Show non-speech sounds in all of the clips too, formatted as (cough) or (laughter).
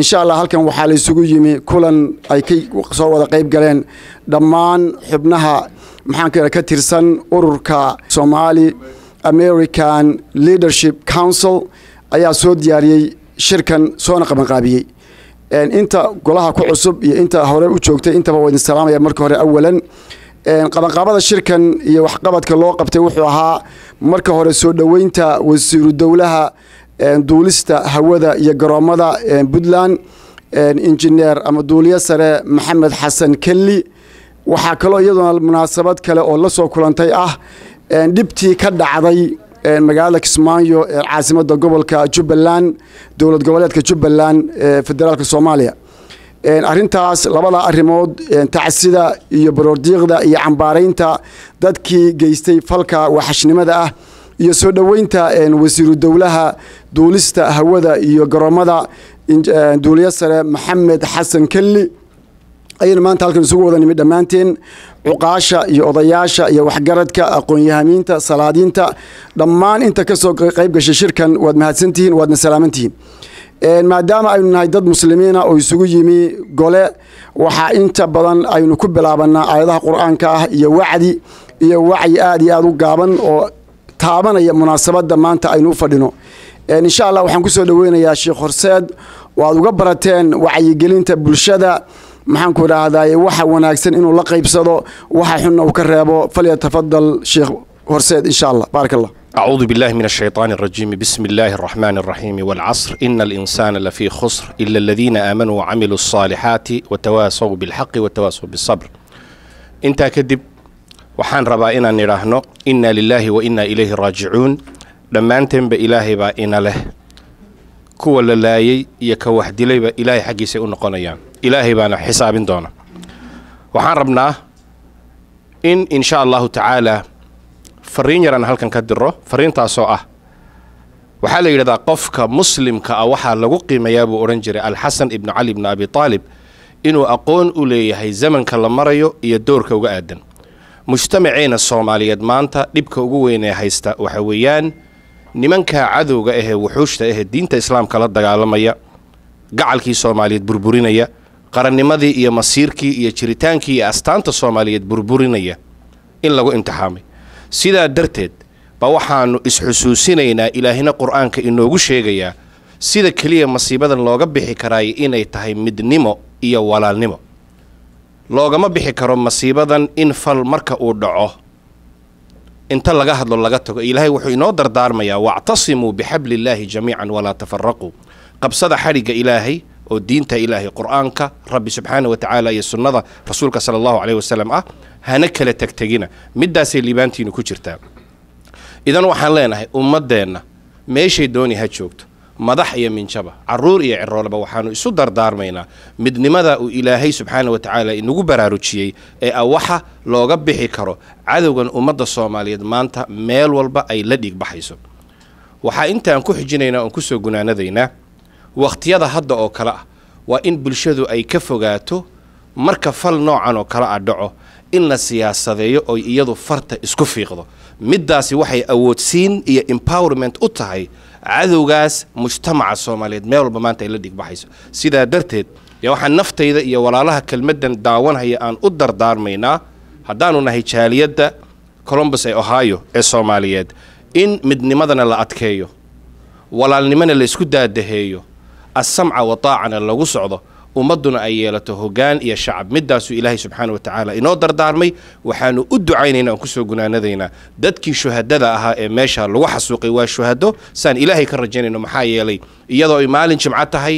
insha allah halkan waxaa la isugu yimi kulan ay kasoo wada qayb galeen dhammaan xubnaha maxaan ka tirsan ururka somaali american leadership council ayaa soo diyaariyey shirkan soona qabanqaabiyey inta golaha ku cusub iyo inta hore u joogtay intaba waa idin salaamaya marka hore awalan qabanqaabada shirkan iyo waxqabadka loo qabtay wuxuu ahaa marka hore soo dhoweynta wasiiru dowlaha duulista hawada iyo garoomada puntland injineer ama duuliye sare maxamed xasan kelli waxaa kaloo iyaduna munaasabad kale oo la soo kulantay ah dhibtii ka dhacday magaalada kismaayo ee caasimadda gobolka jubbaland dowlad goboleedka jubbaland ee federaalka soomaaliya arrintaas labada arrimood tacsida iyo baroordiiqda iyo cambaareynta dadkii geystay falka waxashnimada ah iyo soo dhaweynta wasiiru dowlaha duulista hawada iyo garoomada duuliya sare maxamed xasan kelli ayaynu maanta halkan isugu wada nimid dhammaanteen cuqaasha iyo odayaasha iyo waxgaradka aqoon salaadiinta dhammaan inta kasoo qayb gashay shirkan waad mahadsantihiin waadna salaamantihiin maadaama aynu nahay dad muslimiina oo isugu yimi gole waxaa inta badan aynu ku bilaabanaa aayadaha qur-aanka ah iyo wacdi iyo wacyi aad iyo aada u gaaban oo taabanaya munaasabada maanta aynu u fadhino insha allah waxaan kusoo dhaweynayaa sheekh horseed waad uga barateen wacyigelinta bulshada maxaan ku idhaahday waxa wanaagsan inuu la qaybsado waxa xunna uu ka reebo falyatafadal sheekh horseed insha allah baarak allah أعوذ بالله من الشيطان الرجيم بسم الله الرحمن الرحيم والعصر إن الإنسان لفي خسر إلا الذين آمنوا وعملوا الصالحات وتواصوا بالحق وتواصوا بالصبر أنت كدب waxaan rabaa inaan idhaahno innaa lilaahi wa innaa ilayhi raajicuun dhammaanteenba ilaahay baa ina leh kuwa la laayay iyo ka wax dilayba ilaahay xaggiisay u noqonayaan ilaahay baana xisaabin doona waxaan rabnaa in insha allahu tacaalaa fariin yaraan halkan ka diro fariintaasoo ah waxaa la yidhahdaa qofka muslimka ah waxaa lagu qiimayaa buu odhan jiray alxasan ibnu cali ibnu abi taalib inuu aqoon u leeyahay zamanka la marayo iyo doorka uga aadan mujtamaceena soomaaliyeed maanta dhibka ugu weyn ee haysta waxa weeyaan nimankaa cadowga ahee wuxuushta ahee diinta islaamka la dagaalamaya gacalkii soomaaliyeed burburinaya qarannimadii iyo masiirkii iyo jiritaankii iyo astaanta soomaaliyeed burburinaya in lagu imtixaamay sidaa darteed ba waxaanu is-xusuusinaynaa ilaahina qur-aanka inoogu sheegayaa sida keliya masiibadan looga bixi karaay inay tahay midnimo iyo walaalnimo loogama bixi karo masiibadan in fal marka uu dhaco inta laga hadlo laga tago ilaahay wuxuu inoo dardaarmayaa wactasimuu illaahi jamiican walaa tafaraquu qabsada xadhigga ilaahay oo diinta ilaahay qur-aanka rabbi subxaana wa tacaala iyo sunnada rasuulka sala allahu caleyh wasalam ah hana kala tegtegina middaasay liibaantiinu ku jirtaa idan waxaan leenahay ummaddeenna meeshay dooni ha joogto madax iyo minjaba caruur iyo cirooleba waxaanu isu dardaarmaynaa midnimada uu ilaahay subxaana wa tacaala inagu baraarujiyey ee ah waxa looga bixi karo cadowgan ummadda soomaaliyeed maanta meel walba ay la dhiig baxayso waxaa intaan ku xijinaynaa oon kusoo gunaanadaynaa wakhtiyada hadda oo kale ah waa in bulshadu ay ka fogaato marka fal noocan oo kale ah dhaco in la siyaasadeeyo oy iyadu farta isku fiiqdo middaasi waxay awoodsiin iyo empowerment u tahay cadowgaas mujtamaca soomaaliyeed meel walba maanta ay la baxayso sidaa darteed waxaan naftayda iyo walaalaha kelmaddan daawanhaya aan u dardaarmaynaa haddaanu nahay jaaliyadda colombus ee ohio ee soomaaliyeed in midnimadana la adkeeyo walaalnimana la ysku daadaheeyo asamca wataacana lagu socdo ummaduna ay yeelato hogaan iyo shacab midaasuu ilaahay subxaana watacaala inoo dardaarmay waxaanu u ducaynayna aan kusoo gunaanadaynaa dadkii shuhadada ahaa ee meesha lagu xasuuqay waa shuhado saan ilaahay ka rajaynayno maxaa yeelay iyadoo ay maalin jimco tahay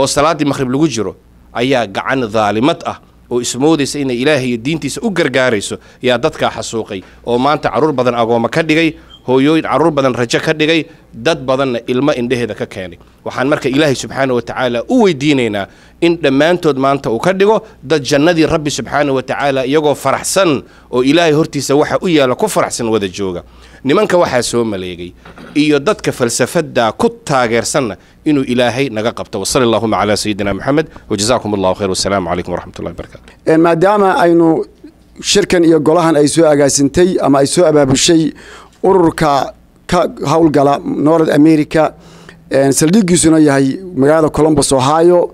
oo salaaddii maqhrib lagu jiro ayaa gacan daalimad ah oo ismoodaysa inay ilaahay iyo diintiisa u gargaarayso yaa dadkaa xasuuqay oo maanta caruur badan agooma ka dhigay hooyooyin caruur badan rajo ka dhigay dad badanna ilmo indheheeda ka keenay waxaan marka ilaahay subxaanah wa tacaala u weydiinaynaa in dhammaantood maanta uu ka dhigo dad jannadii rabbi subxaana wa tacaala iyagoo faraxsan oo ilaahay hortiisa waxa u yaala ku faraxsan wada jooga nimanka waxaa soo maleegay iyo dadka falsafaddaa ku taageersanna inuu ilaahay naga qabto wasali allahuma calaa sayidina moxamed wajazaakum allahu khayr wasalaamu calaykum waraxmatullahi barakatu eh, maadaama aynu shirkan iyo golahan ay soo agaasintay ama ay soo abaabushay ururka ka hawlgala north america saldhigiisuna yahay magaalada colombus ohio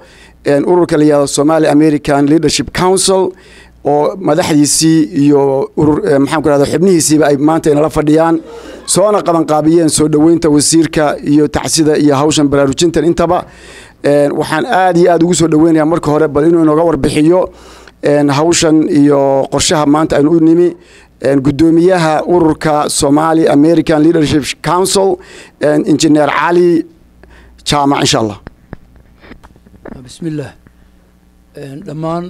ururka la yihahdo somali american leadership council oo madaxdiisi iyo urur eh, maxaan ku rahda xubnihiisiiba ay maanta inala fadhiyaan soona qabanqaabiyeen soo dhoweynta wasiirka iyo tacsida iyo hawshan baraarujintan intaba waxaan aad iyo aad ugu soo dhoweynayaa marka hore bal inuu inooga warbixiyo hawshan iyo qorshaha maanta aynu u nimi gudoomiyaha ururka somaali american leadership council injineer cali jaamac insha allah bismillaah dhammaan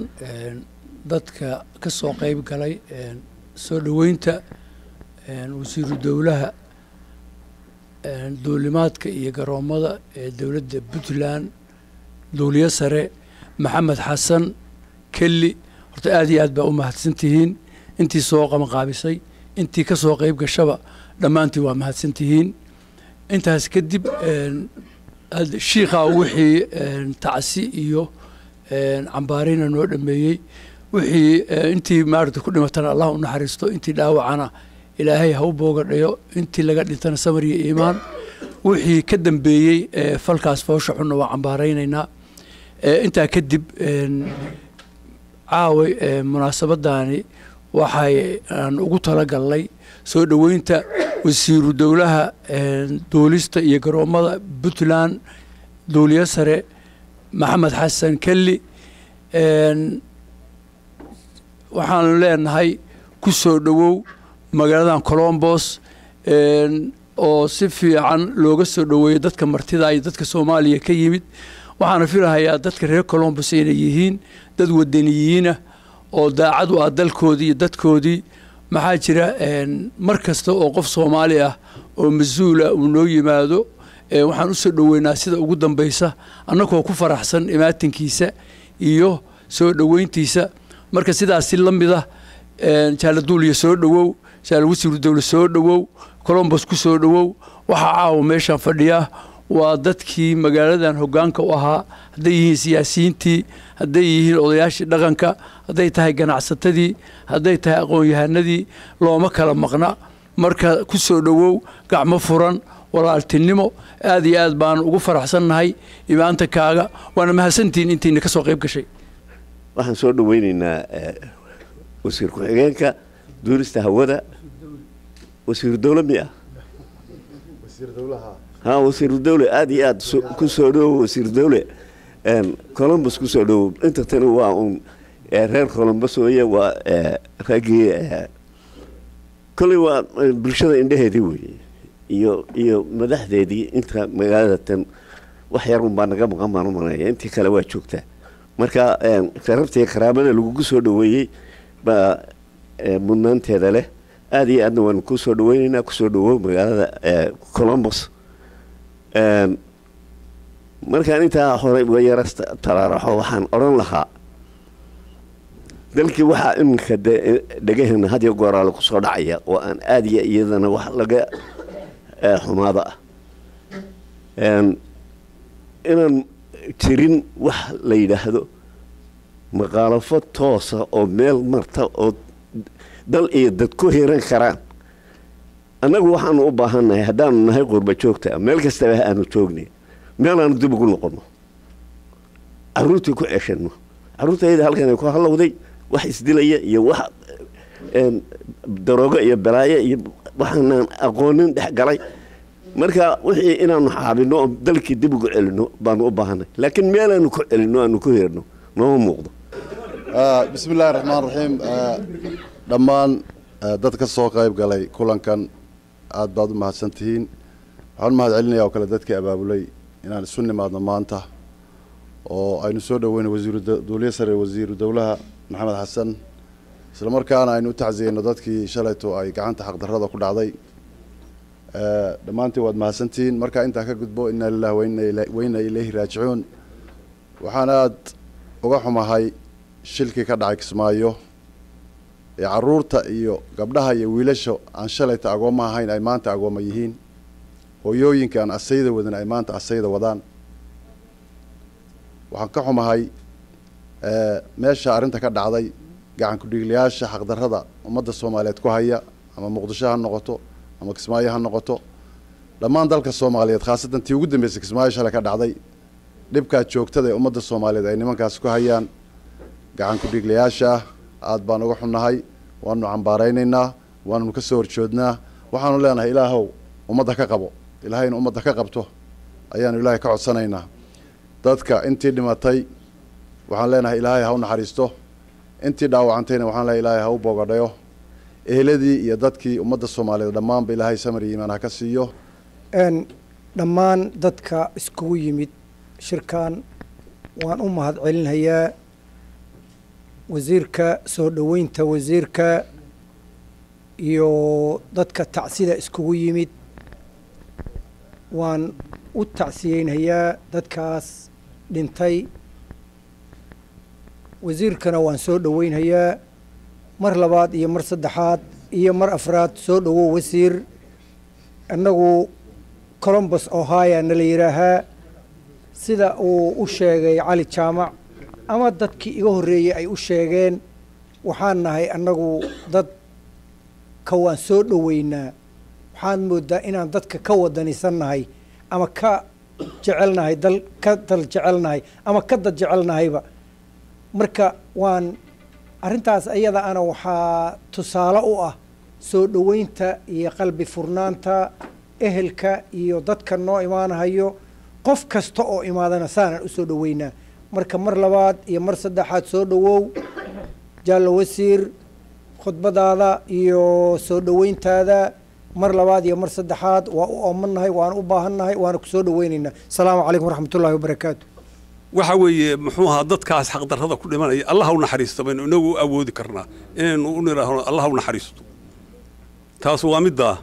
dadka ka soo qeyb galay soo dhoweynta wasiiru dowlaha duulimaadka iyo garoomada ee dowladda puntland duuliyo sare maxamed xasan kelli horta aad iyo aad baa u mahadsantihiin intii soo qabanqaabisay intii ka soo qayb gashaba dhammaantii waa mahadsantihiin intaas kadib shiikhaa wixii tacsi iyo cambaarina noo dhameeyey wixii intii maarata ku dhimatana allah u naxariisto intii dhaawacana ilaahay ha u boogadhayo intii laga dhintana samar iyo iimaan wixii ka dambeeyey e, falkaas foosha xunna waa cambaaraynaynaa e, intaa kadib caaway e, munaasabadaani waxay aan ugu talagalnay soo dhoweynta wasiiru dowlaha duulista iyo garoommada puntland duuliyo sare maxamed xasan kelli waxaanu leenahay ku soo dhowow magaaladan colombos oo si fiican looga soo dhoweeyo dadka martida iyo dadka soomaaliya ka yimid waxaana filahayaa dadka reer colombos inay yihiin dad wadaniyiinah oo daacad u ah dalkoodii iyo dadkoodii maxaa jira mar kasta oo qof soomaali ah oo masuula uu noo yimaado waxaan usoo dhoweynaa sida ugu dambaysa annagoo ku faraxsan imaatinkiisa iyo soo dhoweyntiisa marka sidaas si la mida ah, jaaladuuliya soo dhowow jaalawasiirudowle soo dhowow colombos ku soo dhowow waxaa caawa meeshaan fadhiya waa dadkii magaaladan hoggaanka u ahaa hadday yihiin siyaasiyiintii hadday yihiin odayaashii dhaqanka hadday tahay ganacsatadii hadday tahay aqoon-yahanadii looma kala maqna marka ku soo dhowow gacmo furan walaaltinimo aad iyo aad baan ugu faraxsannahay imaanta kaaga waana mahadsantihiin intiina ka soo qayb gashay waxaan soo dhaweynaynaa eh, wasiir ku-xigeenka duurista hawada wasiiru dawle mi ah ha wasiiru dawle aad iyo aad ku soo dhowow wasiiru dawle columbus kusoo dhawow inta tan waa un reer columbus weye waa raggii kolley waa bulshada indheheedii weeye iyo iyo madaxdeedii inta magaaladatan tan wax yarun baa naga maqan baan u maleeya intii kale waa joogtaa marka sarabtii qaraabada lagugu soo dhaweeyey baa mudnaanteeda leh aada iyo aadna waanu kusoo dhaweyneynaa kusoo dhawow magaalada columbus markaan intaa horay uga yara taraaraxo waxaan odhan lahaa dalkii waxaa iminka de dhegahena hadiyo gooraale ku soo dhacaya oo aan aadaya iyadana wax laga eh, xumaado ah inaan jirin wax la yidhaahdo maqaalafo toosa oo meel marta oo dal iyo dad ku hiran karaan annagu waxaanu u baahannahay haddaanu nahay qurbajoogta meel kastaba aanu joognay meelaanu dib ugu noqono caruurtii ku ceeshanno caruurtayada halkan ku hallowday wax isdilaya iyo wax daroogo iyo balaayo iyo waxaanan aqoonin dhex marka wixii inaanu xaabino oo dalkii dib ugu celino baanu u baahanay laakiin meelaanu ku celino aanu ku heerno nooma muuqdo ah, bismi illahi raxmaan raxiim ah, dhammaan ah, dad ka soo qayb galay kulankan aad baad u mahadsan tihiin waxaan u mahad celinayaa oo kale dadkii abaabulay inaan isu nimaadno maanta oo aynu soo dhaweyno wasiiru wasiiruduuliye sare wasiiru dowlaha maxamed xasan isla markaana aynu u tacsiyeyno dadkii shalayto ay gacanta xaqdarada ku dhacday eh, dhammaantiin waad mahadsantihiin markaa intaa ka gudbo innaa lilah weyna ileyhi raajicuun waxaan aad uga xumahay shilkii ka dhacay kismaayo ee caruurta iyo gabdhaha iyo wiilasha aan shalayta agooma ahayn ay maanta agooma yihiin hooyooyinkaan asayda wadin ay maanta asayda wadaan waxaan ka xumahay eh, meesha arrinta ka dhacday gacanku ku-dhiiglayaasha xaqdarrada ummadda soomaaliyeed ku haya ama muqdisho ha noqoto ama kismaayo ha noqoto dhammaan dalka soomaaliyeed khaasatan tii ugu dambeysay kismaayo shale ka dhacday dhibkaa joogtada ee ummadda soomaaliyeed ay nimankaas ku hayaan gacanku ku ah aada baan uga xunnahay waanu cambaaraynaynaa waanu ka soo horjoodnaa waxaanu leenahay ilaahow ummadda ka qabo ilaahayna ummadda ka qabto ayaanu ilaahay ka codsanaynaa dadka intii dhimatay waxaan leenahay ilaahay ha u naxariisto intii dhaawacantayna waxaan leehay ilaahay ha u boogadhayo eheladii iyo dadkii ummadda soomaaliyeed dhammaanba ilaahay samar iyo ha ka siiyo dhammaan dadka iskugu yimid shirkan waan u mahad celinayaa wasiirka soo dhoweynta wasiirka iyo dadka tacsida iskugu yimid waan u tacsiyeynayaa dadkaas dhintay wasiirkana waan soo dhoweynayaa mar labaad iyo mar saddexaad iyo mar afraad soo dhowo wasiir annagu colombus ohaya na la yidhaahaa sida uu u sheegay cali jaamac ama dadkii iga horreeyey ay u sheegeen waxaan nahay annagu dad ka waan soo dhoweynaa waxaad moodaa inaan dadka ka wadanisannahay ama ka jecelnahay dal ka dal jecelnahay ama ka dad jecelnahayba marka waan arrintaas iyada ana waxaa tusaale u ah soo dhoweynta iyo qalbi furnaanta ehelka iyo dadka noo imaanahayo qof kasta oo imaadana saanaan usoo dhoweynaa marka mar labaad iyo mar saddexaad soo dhowow jaallo wasiir khudbadaada iyo soo dhoweyntaada mar labaad iyo mar saddexaad waa u oomannahay waana u baahannahay waana kusoo soo asalaamu calaykum waraxmatullahi wabarakaatu waxa weeye muxuu ahaa dadkaas xaqdarrada ku dhimanaya allah u naxariisto baynu inagu u awoodi karnaa inaynu u nidhaahno allah u naxariisto taas waa middaa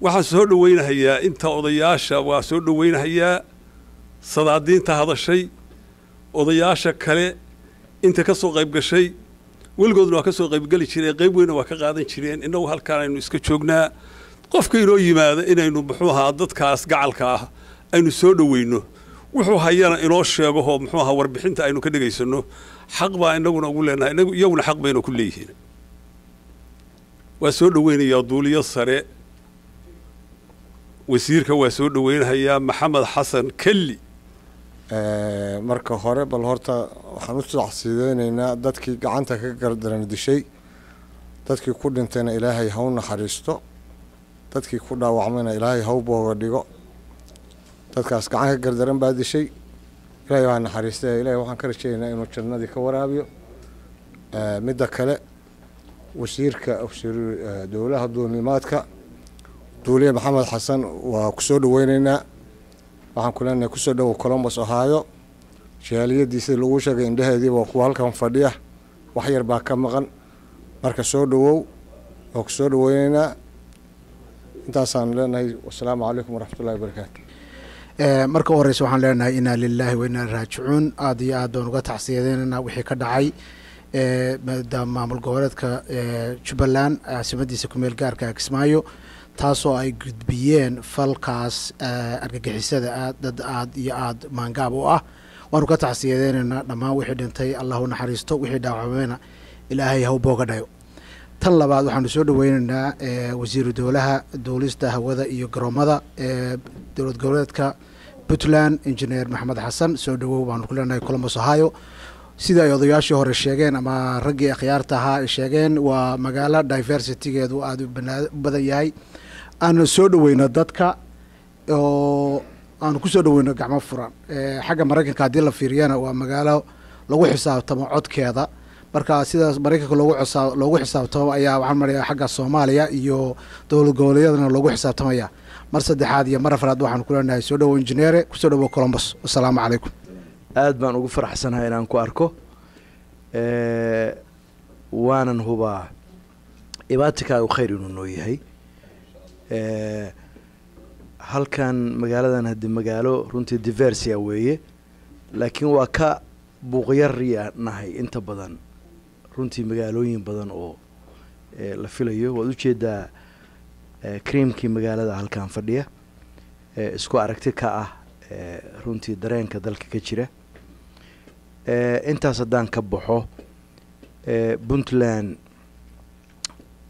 waxaan soo dhowaynahayaa inta odayaasha waa soo dhowaynahayaa sadaadiinta hadashay odayaasha kale inta ka soo qayb gashay weligoodna waa ka soo qaybgeli jireen qayb weynna waa ka qaadan jireen inagu halkaan aynu iska joognaa qofka inoo yimaada inaynu muxuu ahaa dadkaas gacalka ah aynu soo dhoweyno wuxuu hayana inoo sheegahoo muxuu ahaa warbixinta aynu ka dhegaysanno xaq baa inaguna ugu leenahay iyaguna xaq bayna ku leeyihiin waa soo dhoweynayaa duuliyo sare wasiirka waa soo dhoweynayaa maxamed xasan kelli marka hore bal horta waxaan u tacsiideyneynaa dadkii gacanta ka gardaran dishay dadkii ku dhintayna ilaahay hau naxariisto dadkii ku dhaawacmayna ilaahay hau booga dhigo dadkaas gacan ka gardaran baa dishay ilahay waa naxariistay ilahay waxaan ka rajeynaynaa inuu jannadii ka waraabiyo midda kale wasiirka wasiiru dowlaha duulimaadka duuliye maxamed xasan waa kusoo dhaweyneynaa waxaan ku leenahay kusoo dhowo colombos ohaayo shaaliyadii sidii laguu sheegay indhaheediiba waa kuwa halkan fadhiya wax yar baa ka maqan marka soo dhowow waa kusoo dhoweyneynaa intaasaan leenahay wasalaamu calaykum waraxmatullahi wabarakaatu eh, marka u horeyse waxaan leenahay inaa lilaahi wa raajicuun aada iyo aad baan uga tacsiyadeynana wixii ka dhacay eh, maadaama maamul goboleedka eh, jubbaland caasimadiisa ah, ku meel gaarka ah, kismaayo taasoo ay gudbiyeen falkaas eh, argagixisada aad dad aad iyo aad maangaab u ah waanu ka tacsiyadeynaynaa dhammaan wixii dhintay allahu naxariisto wixii dhaawacmeyna ilaahay haw booga dhayo tan labaad waxaanu soo dhaweyneynaa eh, wasiiru dowlaha duulista hawada iyo garoomada ee eh, dowlad goboleedka puntland injineer maxamed xasan soo dhawow baanu ku leenahay colombos ohio sida ay odayaashii hore sheegeen ama raggii akhyaarta ahaa ay sheegeen waa magaalo diversitygeedu aada u badan yahay aan soo dhaweyno dadka oo aanu kusoo dhaweyno gacmo furan xagga maraykanka haddii la fiiriyana waa magaalo lagu xisaabtamo codkeeda marka sidaas maraykanka loogu loogu xisaabtamo ayaa waxaan marayaa xagga soomaaliya iyo dowlad goboleedyadana loogu xisaabtamaya mar saddexaad iyo mar afraad waxaan ku leenahay soo dhawo injineere kusoo dhawo colombos wasalaamu calaykum aad baan ugu faraxsanahay inaan ku arko waanan hubaa ibaatikaagu khayr inuu noo yahay halkan magaaladan haddi magaalo runtii diversia weeye laakiin waa ka buuqyariya nahay inta badan runtii magaalooyin badan oo la filayo waad ujeedaa creamkii magaalada halkan fadhiya isku aragti ka ah runtii dareenka dalka ka jira Eh, intaas haddaan ka baxo eh, puntland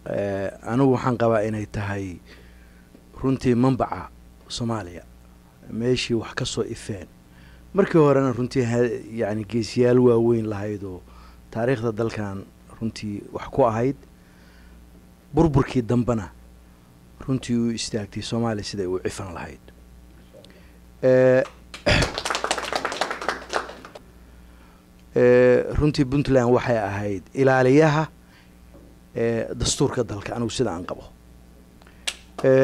eh, anigu waxaan qabaa inay tahay runtii mambaca soomaaliya meeshii wax ka soo ifeen markii horena runtii yani geesiyaal waaweyn lahayd oo taariikhda dalkan runtii wax ku ahayd burburkii dambena runtii uu istaagtay soomaaliya siday u cifan lahayd runtii puntland waxay ahayd ilaaliyaha dastuurka dalka anugu sida aan qabo (clears throat)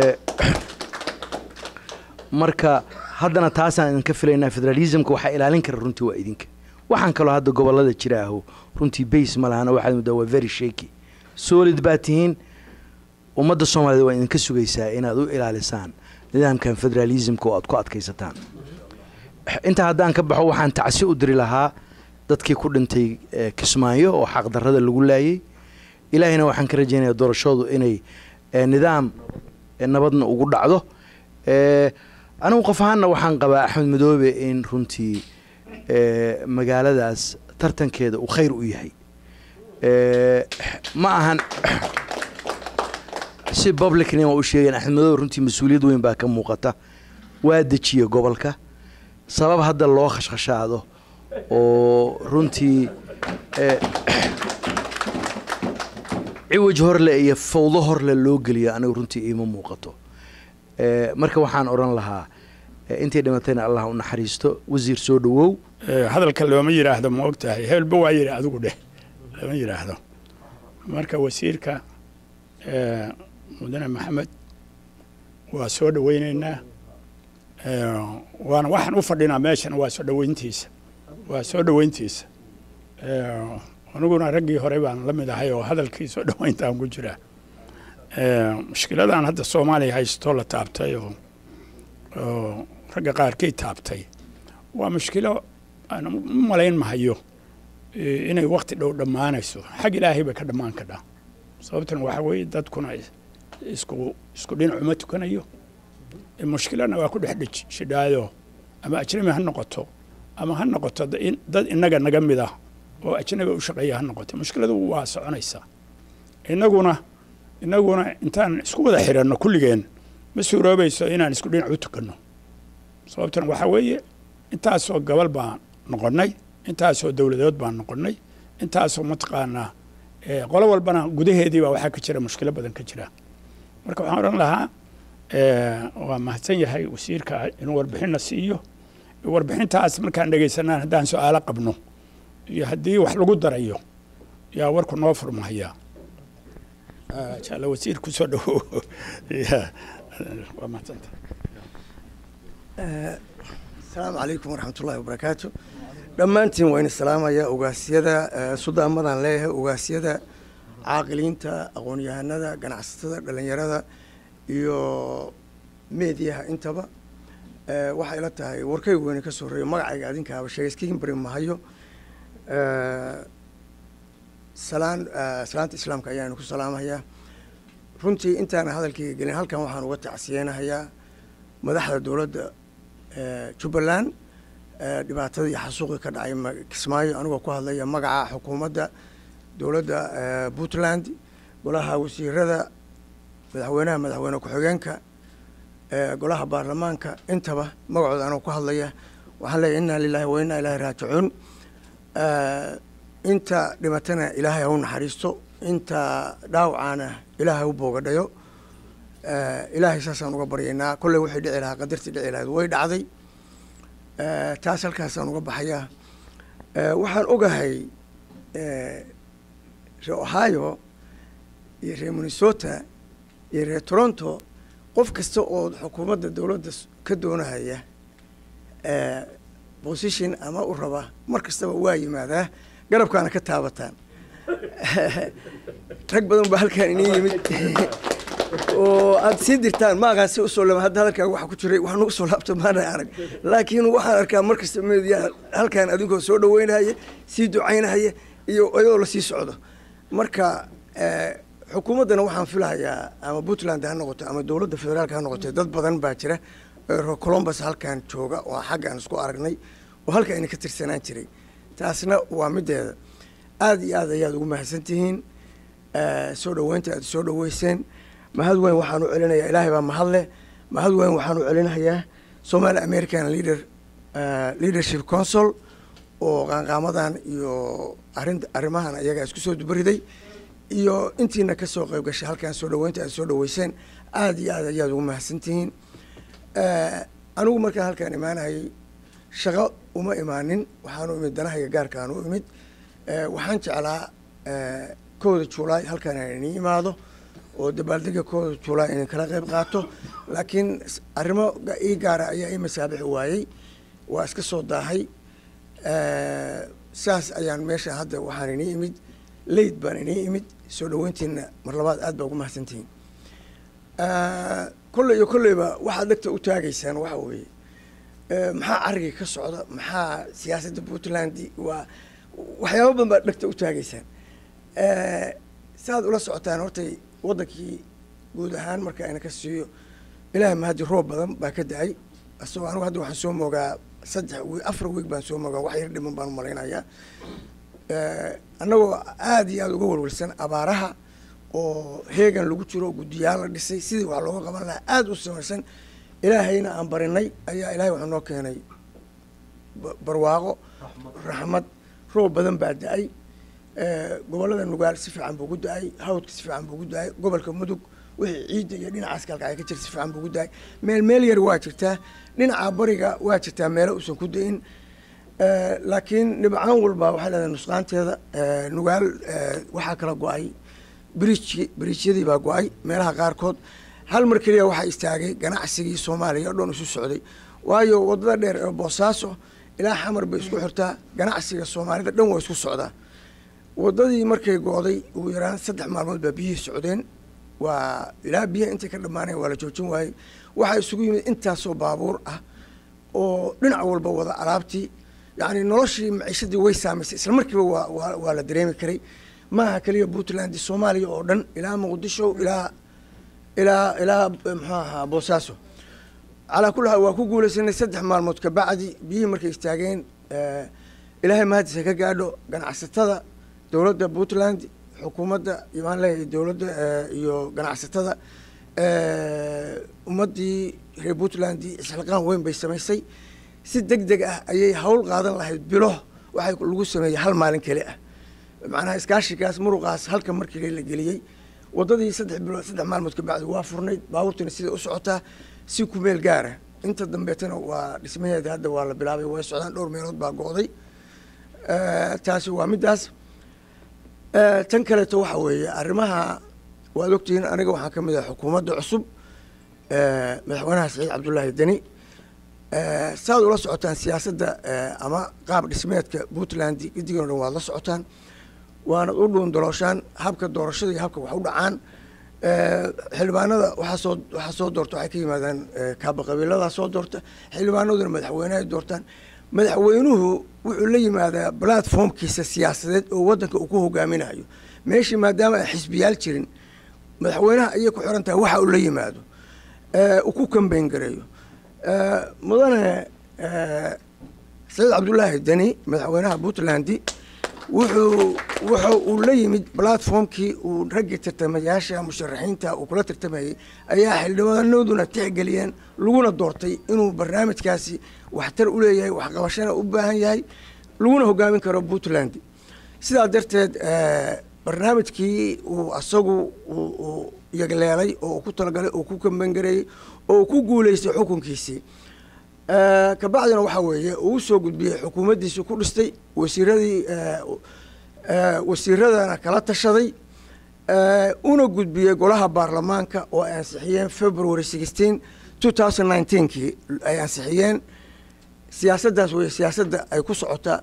marka haddana taasaan idinka filaynaa federalismka waxaa ilaalin kara runtii waa idinka waxaan kaloo hadda gobolada jira aho runtii base ma lahana waxaad muddaa waa very shaki solid baa tihiin ummadda soomaaliyed waa idinka sugaysaa inaad u ilaalisaan nidaamkan federalismka oo aad ku adkaysataan intaa haddaan ka baxo waxaan tacsi u diri lahaa dadkii ku dhintay eh, kismaayo oo xaqdarrada lagu laayay ilaahayna waxaan ka rajaynaya doorashoodu inay eh, nidaam eh, nabadna ugu dhacdo anigu qof ahaanna waxaan qabaa axmed madoobe in runtii magaaladaas tartankeeda uu khayr u yahay ma ahan (coughs) si publicn waa u sheegeen axmed madoobe runtii mas-uuliyad weyn baa ka muuqata waa dejiya gobolka sabab hadda loo khashkhashaado oo runtii eh, ciwaj horle iyo fawdo horleh loo geliyo anigu runtii iima muuqato eh, marka waxaan oran lahaa eh, intay dhimatayna allah u naxariisto wasiir soo dhawow hadalka looma yidhaahdo ma og tahay heelba waa yidhi adigu dheh looma yidhaahdo marka wasiirka mudane maxamed waa soo dhaweynaynaa waana waxaan u fadhinaa meeshana waa soo dhaweyntiisa waa soo dhoweyntiisa aniguna raggii horey baan la mid ahay oo hadalkii soo dhoweyntaan ku jiraa mushkiladan hadda soomaaliya haystoo la taabtay oo oo ragga qaarkii taabtay waa mushkilo aan u malayn mahayo inay wakti dhow dhammaanayso xag ilaahay bay ka dhammaan kadhaa sababtan waxaa weeye dadkuna isku isku dhinacuma tukanayo mushkilana waa ku dhex dhidhidhaayo ama ajnami ha noqoto ama ha noqoto dad innaga naga mid ah oo ajnaga u shaqeeya ha noqoto mushkiladu waa soconaysaa inaguna inaguna intaan isku wada xiranno kulligeen ma suuroobayso inaan isku dhinac u tukanno sababtuna waxaa weeye intaasoo gabal baa noqonnay intaasoo dowladood baan noqonnay intaasoo mataqaanaa qolo walbana gudaheediibaa waxaa ka jira mushkilo badan ka jira marka waxaan odhan lahaa waa mahadsan yahay wasiirka inuu warbixinna siiyo warbixintaas markaan dhegaysanaan haddaan su-aalo qabno iyo haddii wax lagu darayo yaa warku noo furmahayaa jaala wasiir kusoo dhawo (laughs) waa mahadsanta asalaamu calaykum waraxmat ullahi wabarakaatu dhammaantiin waa ina salaamaya ogaasyada sudaamadan leeyahay ugaasyada caaqiliinta aqoon-yahanada ganacsatada dhallinyarada iyo meediyaha intaba Eh, waxay la tahay warkayga weyne ka soreeyo magacayga adinkaaba sheegeyskiinbari mahayo eh, salaan eh, salaanta islaamka ayaanu ku salaamahayaa runtii intaana hadalkayga gelin halkan waxaan uga tacsiyeynahayaa madaxda dowladda jubbaland dhibaatada iyo xasuuqii ka dhacay kismaayo anigoo ku hadlaya magaca xukuumadda dowladda puntland golaha wasiirada madaxweynaha madaxweyne ku-xigeenka golaha baarlamaanka intaba magacooda anoo ku hadlaya waxaan leeyahy innaa lilaahi wa innaa ilaahi raajicuun inta dhibatana ilaahay ha u naxariisto inta dhaawacana ilaahay ha u boogadhayo ilaahay saasaan uga baryaynaa kolley waxay dhici lahaa qadartii dhici lahayd way dhacday taas halkaasaan uga baxayaa waxaan ogahay ree ohio iyo ree minnesota iyo ree toronto qof kasta oo xukuumadda dowladda ka doonahaya bosithin eh, ama u raba mar kastaba waa yimaadaa garabkaana ka taabataan (laughs) rag badan ba halkaan inii yimid (laughs) oo aad sii dirtaan maagaan si usoo laab hadda hadalkaaga waxaa ku jiray waa nagu soo laabto maana arag laakiin waxaan arkaa mar kasta media halkaan adinkoo soo dhaweynahaya sii ducaynahaya iyo ayadoo lasii socdo marka eh, xukuumaddana waxaan filahayaa ama puntland ha noqoto ama dowladda federaalka ha noqotee dad badan baa jira er, colombus halkan jooga oo xagga aan isku aragnay oo halka ayna ka tirsanaan jiray taasna waa middeeda aada iyo aada ayaad ugu mahadsan tihiin eh, soo dhaweynta aad soo dhaweyseen mahad weyn waxaan u celinayaa ilaahay baa mahad leh mahad weyn waxaan u celinayaa somali american leader eh, leadership council oo qaanqaamadan iyo arin arrimahan ayagaa isku soo dubariday iyo intiina kasoo qayb gashay halkaan soo dhaweynta aad soo dhaweyseen aada iyo aad ayaad ugu mahadsantihiin eh, anigu markaan halkaan imaanayay shaqo uma imaanin waxaanu imid danahayga gaarkaan u imid eh, waxaan jeclaa eh, kooda julaay halkaan aan imaado oo dabaaldega kooda julaay idin kala qayb qaato laakiin arrimo ii gaara ayaa ii masaabixi waayey waa iska soo daahay saas ayaan meesha hadda waxaan idin imid layd baan inii imid soo dhaweyntiina mar labaad aad baa ugu mahadsantihiin ah, kolley iyo kolleyba waxaad dhegta u taagaysaan waxa weeye eh, maxaa cariga ka socda maxaa siyaasadda puntland waa waxyaaba badan baad dhegta u taagaysaan eh, saaad ula socotaan hortay waddankii guud ahaan marka ayna ka siiyo ilaahay mahadi roob badan baa ka da-ay asagoo anugu hadda waxaan soo moogaa saddex wi afar wiig baan soo moogaa wax yar dhiman baan umalaynayaa Eh, annagoo aada iyo aada uga walwalsan abaaraha oo heegan lagu jiro guddiyaal la dhisay sidii wax looga qaban lahaa aada u samaysan ilaahayna aan barinay ayaa ilaahay wuxuu noo keenay barwaaqo raxmad roob badan baa da-ay eh, gobollada nugaal si fiican buu ku da-ay hawdka si fiican buu ku da-ay gobolka mudug wixii ciidda iyo dhinacaas kalkacay ka jir si fiican buu ku da-ay meel meel yar waa jirtaa dhinaca bariga waa jirtaa meelo uusan ku da-in Eh, laakiin dhibcaan walba waxay leedahay nusqaanteeda eh, nugaal eh, waxaa kala go-ay bridjki brijyadii baa go-ay meelaha qaarkood hal mar keliya waxaa istaagay ganacsigii soomaaliya o dhan isu socday waayo waddada dheer ee boosaaso ilaa xamar bay isku xirtaa ganacsiga soomaalida dhan waa isku socdaa waddadii markay go-day ugu yaraan saddex maalmood baa biyihii socdeen waa ilaa biyaha intay ka dhammaanaya waa la joojin waayey waxaa isugu yimid intaasoo baabuur ah oo dhinac walba wada alaabtii yani noloshii maciishadii way saamaysay isla markiiba waa waa la dareemi karay maaha keliya puntland soomaaliya oo dhan ilaa muqdisho ilaa ilaa ilaa muxuu ahaa boosaaso calaa kulli xaal waa ku guulaysanay saddex maalmood kabacdi biyihii markay istaageen eh, ilaahay mahadisa ka gaadho ganacsatada dowladda puntland xukuumadda imaan leeyahay dowladda eh, iyo ganacsatada eh, ummaddii reer puntland isxilqaan weyn bay samaysay si deg deg ah ayay hawl qaadan lahayd bilo waxay lagu sameeyey hal maalin kale ah macnaha iskaashigaas muruqaas halka markii la geliyey waddadii saddex bilood saddex maalmood ka bacdi waa furnayd baabuurtiina sida u socotaa si ku meel gaara ah. inta dambeetana waa dhismaheeda hadda waa la bilaabay way socdaan dhowr meelood baa go'day eh, taasi waa middaas eh, tan kaleeto waxa weeye arrimaha waad ogtihiin aniga waxaan ka mid ah xukuumadda cusub eh, madaxweynaha saciid cabdullaahi deni Eh, saaad ula socotaan siyaasadda eh, ama qaab dhismeedka puntland gedigan o dhan waad la socotaan waanad u dhuundalooshaan habka doorashada iyo habka wax u dhacaan eh, xildhibaanada waaasoo waxaa soo doorta waxay ka yimaadaan kaabaqabiiladaa soo doorta xildhibaanaduna madaxweyneay doortaan madaxweynuhu wuxuu la yimaadaa platformkiisa siyaasadeed oo wadanka uu ku hogaaminayo meeshii maadaama ay xisbiyaal jirin madaxweynaha ayay ku xirantahay waxa uu la yimaado uu ku kambeyn gareeyo mudane saciid cabdulaahi dani madaxweynaha puntland wuxuu wuxa uu la yimid platformkii uu raggii tartamayaasha musharaxiinta uu kula tartamayey ayaa xildhibaanadooduna tixgeliyeen laguna doortay inuu barnaamijkaasi waxtar u leeyahay waxqabashana u baahan yahay laguna hogaamin karo puntland sidaa darteed barnaamijkii uu asagu yagleelay oo ku talagalay oo ku kambangareeyey oo ku guulaystay xukunkiisii eh, kabacdina waxaa weeye uu soo gudbiyey xukuumaddiisii ku dhistay wasiiradii eh, eh, wasiiradana kala tashaday una gudbiyey golaha baarlamaanka oo ay ansixiyeen february sixteen two thousand nineteenkii ay ansixiyeen siyaasaddaas weye siyaasadda ay ku socota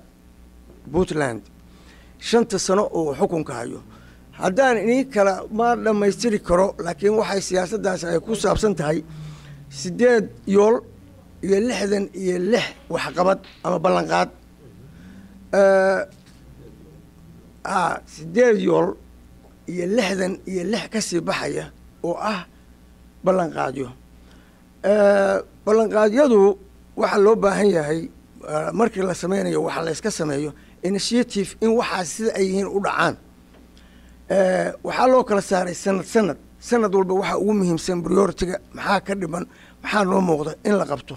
puntland shanta sano oo xukunka hayo haddaan inii kala ma dhammaystiri karo laakiin waxay siyaasaddaas ay ku saabsan tahay sideed yool iyo lixdan iyo lix waxqabad ama ballanqaad a sideed yool iyo lixdan iyo lix kasii baxaya oo ah ballanqaadyo ballanqaadyadu waxaa loo baahan yahay markii la sameynayo waxa layska sameeyo initiative in waxaas sida ay yihiin u dhacaan waxaa loo kala saaray sanad sanad sanad walba waxa ugu muhiimsan brioritiga maxaa ka dhiban maxaa noo muuqda in la qabto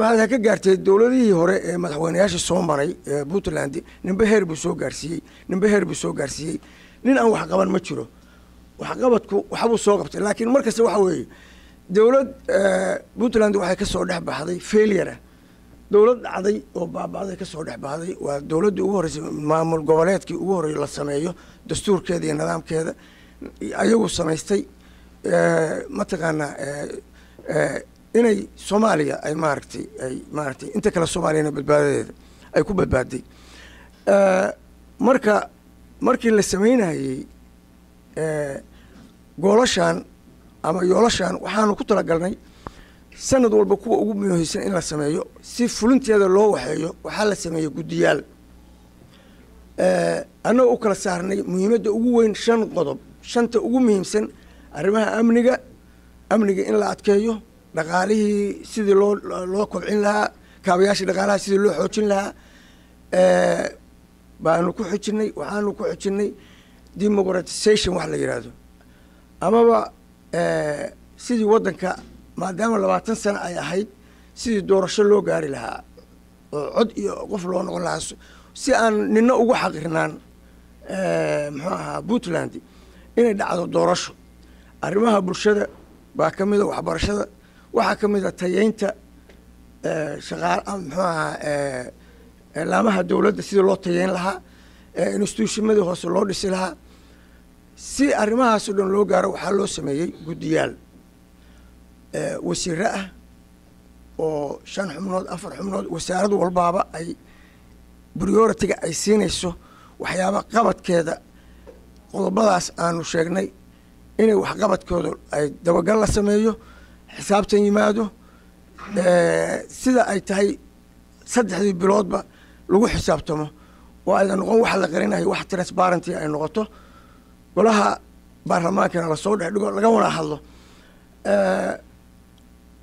maxaadha ka gaartay dowladihii hore ee madaxweynayaasha soo maray ee puntland ninba heer buu soo gaarsiiyey ninba heer buu soo gaarsiiyey nin aan waxqaban ma jiro waxqabadku waxbuu soo qabtay laakiin markasta waxa weeye dowlad puntland waxay kasoo dhex baxday failurah dowlad dhacday oo baaba'day kasoo dhex baxday waa dowladdii ugu horreysay maamul goboleedkii ugu horreey la sameeyo dastuurkeeda iyo nidaamkeeda ayagu samaystay eh, mataqaanaa eh, eh, inay soomaaliya ay maaragtay ay maaragtay inta kale soomaaliyana badbaadadeeda ay ku badbaaday marka markii la samaynayey goolashaan ama yoolashaan waxaanu ku talagalnay sanad walba kuwa ugu muhiimsan in la sameeyo si fulinteeda loo waxeeyo waxaa la sameeyey guddiyaal annagoo u kala saarnay muhiimadda ugu weyn shan qodob shanta ugu muhiimsan arrimaha amniga amniga in la adkeeyo dhaqaalihii sidii loo loo kobcin lahaa kaabayaashii dhaqaalaha sidii loo xoojin lahaa baanu ku xojinnay waxaanu ku xojinnay democratization wax la yidhaahdo amaba sidii waddanka maadaama labaatan sano ay ahayd sidii doorasho loo gaari lahaa oo cod iyo qof loo noqon lahaa si aan nina ugu xaqirnaan muxuu ahaa puntland inay dhacdo doorasho arrimaha bulshada baa ka mida waxbarashada waxaa ka mida tayeynta eh, shaqaal ah, muxuu ahaa eh, eh, laamaha dowladda sidii loo tayeyn lahaa instituushimadii hoose loo dhisi lahaa si arrimahaas dhan loo gaaro waxaa loo sameeyey guddiyaal wasiire ah oo shan xubnood afar xubnood wasaarad walbaaba ay prioritiga ay siinayso waxyaaba qabadkeeda qodobadaas aanu sheegnay inay waxqabadkooda ay dabagal la sameeyo xisaabtan yimaado sida ay tahay saddexdii biloodba lagu xisaabtamo oo ayna noqon waxa la qarinayo wax transparenty ay noqoto golaha baarlamaankana lasoo dhexdhigo laga wada hadlo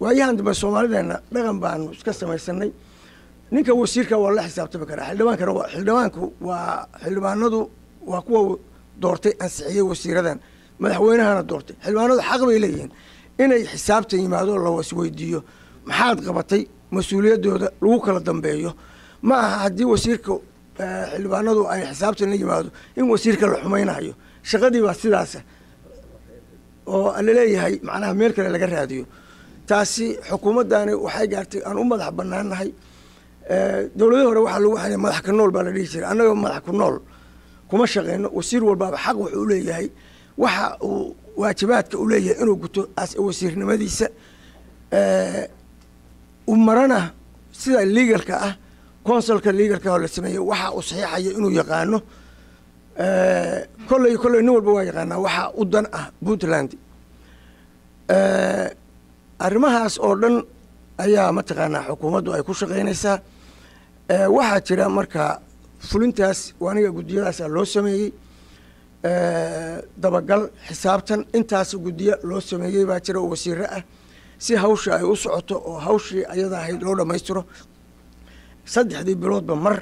waayahan dambe soomaalideenna dhaqan baanu iska samaysanay ninka wasiirka waa la xisaabtami karaa xildhibaankana xildhibaanku waa xildhibaanadu waa kuwa doortay ansixiyey wasiiradan madaxweynahana doortay xildhibaanadu xaq bay leeyihiin inay xisaabtan yimaado la wasweydiiyo maxaad qabatay mas-uuliyaddooda lagu kala dambeeyo ma aha haddii wasiirka eh, xildhibaanadu ay xisaabtan la yimaado in wasiirka la xumaynayo shaqadii baa sidaasa ah. oo laleeyahay macnaha meel kale laga raadiyo taasi xukuumaddani waxay gaartay aan u madax banaannahay eh, dowladii hore waxaa lagu xaday madax ka nool baa la dhihi jiray annagoo madax ku nool kuma shaqeyno wasiir walbaaba xaq wuxuu u leeyahay waxa uu waajibaadka u leeyahay inuu guto wasiirnimadiisa u marana sida legalka ah consolka legalka oo la sameeyo waxa uu saxiixayo inuu yaqaano kolley kolley nin walba waa yaqaanaa waxaa u dan ah puntland arrimahaas oo dhan ayaa mataqaanaa xukuumaddu ay ku shaqaynaysaa waxaa jira marka fulintaas waaniga guddiyadaasa loo sameeyey dabagal xisaabtan intaas guddiyo loo sameeyey baa jira oo wasiiro ah si hawsha ay u socoto oo hawshii ayada ahayd loo dhammaystiro saddexdii biloodba mar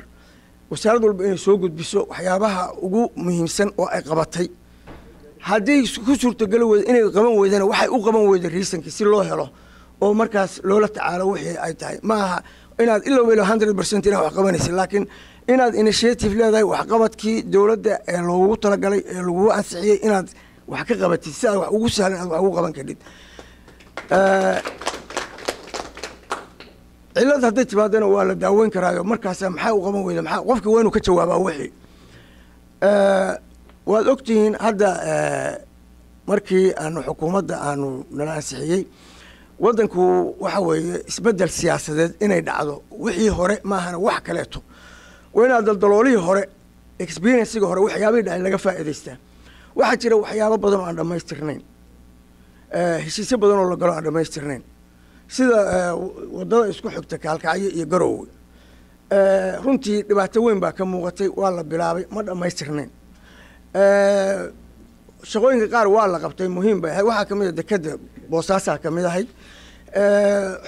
wasaarad walba inay soo gudbiso waxyaabaha ugu muhiimsan oo ay qabatay hadday ku suurtogeli weyda inay qaban weydana waxay u qaban weyda riisankii si loo helo oo markaas loola tacaalo wixii ay tahay ma aha inaad ilowba ilow hundred percent inaad wax qabanaysa laakiin inaad initiative leedahay waxqabadkii dowladda ee loogu talagalay ee lagugu ansixiyey inaad wax ka qabatid si aad wax ugu sahlan aad wax ugu qaban kadhid cilad hadday timaadana waa la daaweyn karaayo markaasa maxaa u qaban weyda maa qofki waynu ka jawaabaa wixii waad ogtihiin hadda markii aanu xukuumadda aanu nala ansixiyey waddanku waxa weeye isbedel siyaasadeed inay dhacdo wixii hore maahana wax kaleeto waa inaad daldaloolihii hore experienciga hore waxyaabihii dhahay laga faa'iidaystaa waxaa jira waxyaabo badan oo aan dhammaystirnayn eh, heshiisyo badan oo la galo aan dhammaystirnayn sida eh, wadada isku xigta kaalkacyo iyo garoowe eh, runtii dhibaato weyn baa ka muuqatay waa la bilaabay ma dhammaystirnayn shaqooyinka qaar waa la qabtay muhiim bay ahay waxaa kamid a ah dekeda boosaasaa kamid ahay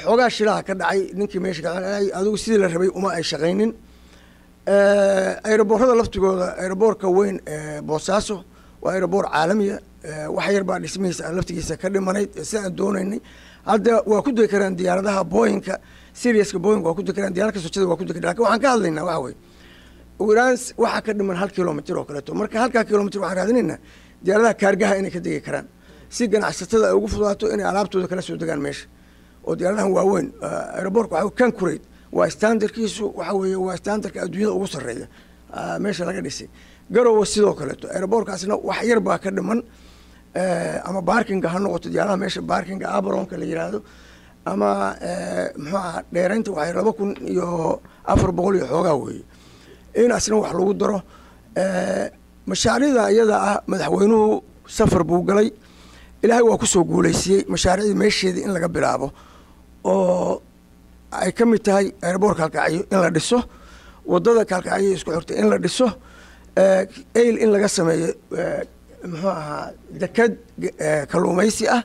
xoogaa shilaha ka dhacay ninkii meesha ka adugu sidii la rabay uma ay shaqaynin Eh, aeroboorada laftigooda aeroboorka weyn ee boosaaso waa aeroboor caalamiya eh, wax yarbaa dhismihiisa laftigiisa ka dhimanayd eh, si aan doonaynay hadda waa ku degi karaan diyaaradaha boyinka seriaska boying waa ku degi karaan diyarad kastoo waa ku degi lakin waxaan ka hadlaynaa waxa wey ugu yaraan waxaa ka dhiman hal kilomitr oo kaleeto marka halkaa kilomitr waxaan raadinaynaa diyaaradaha kaargaha inay ka degi karaan si ganacsatada ay ugu fudaato inay alaabtooda kala soo degaan meesha oo diyaaradahan waaweyn aeroboorka waa kan waa standarkiisu waxa weeye waa standarka adduunyada ugu sarreeya ah, meesha laga dhisay garowa sidoo kaleeto aerobortkaasna wax yar baa ka dhiman eh, ama barkinga ha noqoto diyaaraha meesha barkinga abaronka la yiraahdo ama eh, muxuu aha dheeraynta waxay laba kun iyo afar boqol iyo xoogaa weeye in asna wax lagu daro eh, mashaariicda iyada ah madaxweynuhu safar buu galay ilaahay waa kusoo guulaysiyey mashaariicda meesheeda in laga bilaabo oo ay ka mid tahay eerboor eh, kaalkacyo in la dhiso wadada kaalkacyo isku xirtay in la dhiso eh, ayl in laga sameeyo eh, muxuu ahaa dekad kalluumaysi ah